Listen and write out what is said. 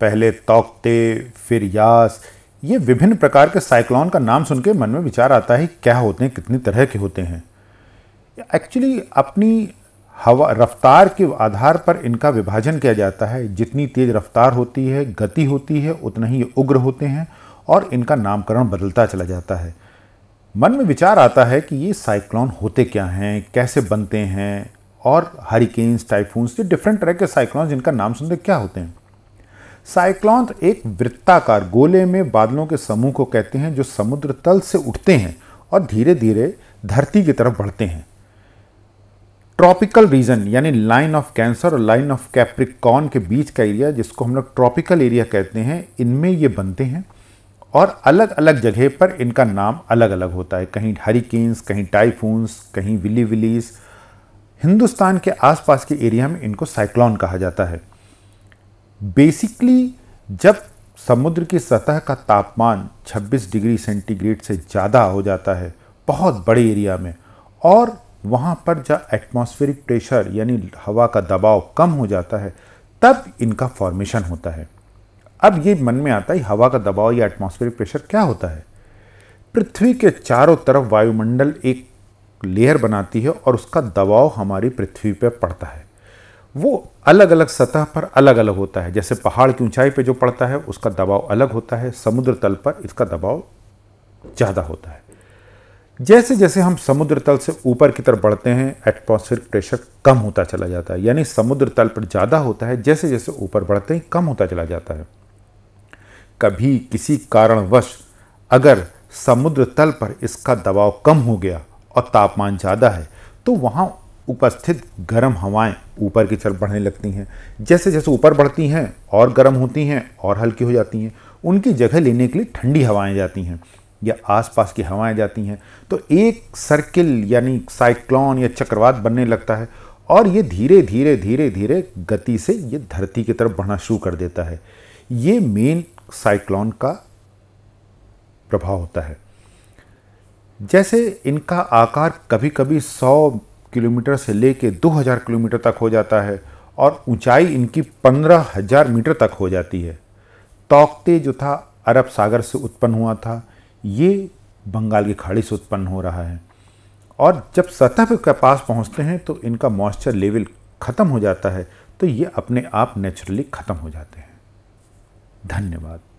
पहले तोकते फिर यास ये विभिन्न प्रकार के साइक्लॉन का नाम सुन के मन में विचार आता है क्या होते हैं कितनी तरह के होते हैं एक्चुअली अपनी हवा रफ्तार के आधार पर इनका विभाजन किया जाता है जितनी तेज़ रफ्तार होती है गति होती है उतना ही ये उग्र होते हैं और इनका नामकरण बदलता चला जाता है मन में विचार आता है कि ये साइक्लॉन होते क्या हैं कैसे बनते हैं और हरिकेन्स टाइफून्स ये डिफरेंट तरह के साइक्लॉन्स जिनका नाम सुनते क्या होते हैं साइक्लॉन एक वृत्ताकार गोले में बादलों के समूह को कहते हैं जो समुद्र तल से उठते हैं और धीरे धीरे धरती की तरफ बढ़ते हैं ट्रॉपिकल रीजन यानी लाइन ऑफ कैंसर और लाइन ऑफ कैप्रिकॉन के बीच का एरिया जिसको हम लोग ट्रॉपिकल एरिया कहते हैं इनमें ये बनते हैं और अलग अलग जगह पर इनका नाम अलग अलग होता है कहीं हरिकेन्स कहीं टाइफून्स कहीं विली विलीज हिंदुस्तान के आसपास के एरिया में इनको साइक्लॉन कहा जाता है बेसिकली जब समुद्र की सतह का तापमान 26 डिग्री सेंटीग्रेड से ज़्यादा हो जाता है बहुत बड़े एरिया में और वहाँ पर जब एटमॉस्फेरिक प्रेशर यानी हवा का दबाव कम हो जाता है तब इनका फॉर्मेशन होता है अब ये मन में आता है हवा का दबाव या एटमॉस्फेरिक प्रेशर क्या होता है पृथ्वी के चारों तरफ वायुमंडल एक लेयर बनाती है और उसका दबाव हमारी पृथ्वी पर पड़ता है वो अलग अलग सतह पर अलग अलग होता है जैसे पहाड़ की ऊंचाई पे जो पड़ता है उसका दबाव अलग होता है समुद्र तल पर इसका दबाव ज़्यादा होता है जैसे जैसे हम समुद्र तल से ऊपर की तरफ बढ़ते हैं एटमॉस्फेरिक प्रेशर कम होता चला जाता है यानी समुद्र तल पर ज़्यादा होता है जैसे जैसे ऊपर बढ़ते हैं कम होता चला जाता है कभी किसी कारणवश अगर समुद्र तल पर इसका दबाव कम हो गया और तापमान ज़्यादा है तो वहाँ उपस्थित गर्म हवाएं ऊपर की तरफ बढ़ने लगती हैं जैसे जैसे ऊपर बढ़ती हैं और गर्म होती हैं और हल्की हो जाती हैं उनकी जगह लेने के लिए ठंडी हवाएं जाती हैं या आसपास की हवाएं जाती हैं तो एक सर्किल यानी साइक्लॉन या चक्रवात बनने लगता है और ये धीरे धीरे धीरे धीरे गति से ये धरती की तरफ बढ़ना शुरू कर देता है ये मेन साइक्लॉन का प्रभाव होता है जैसे इनका आकार कभी कभी सौ किलोमीटर से ले कर दो हज़ार किलोमीटर तक हो जाता है और ऊंचाई इनकी पंद्रह हज़ार मीटर तक हो जाती है तोकते जो था अरब सागर से उत्पन्न हुआ था ये बंगाल की खाड़ी से उत्पन्न हो रहा है और जब सतह के पास पहुंचते हैं तो इनका मॉइस्चर लेवल ख़त्म हो जाता है तो ये अपने आप नेचुरली ख़त्म हो जाते हैं धन्यवाद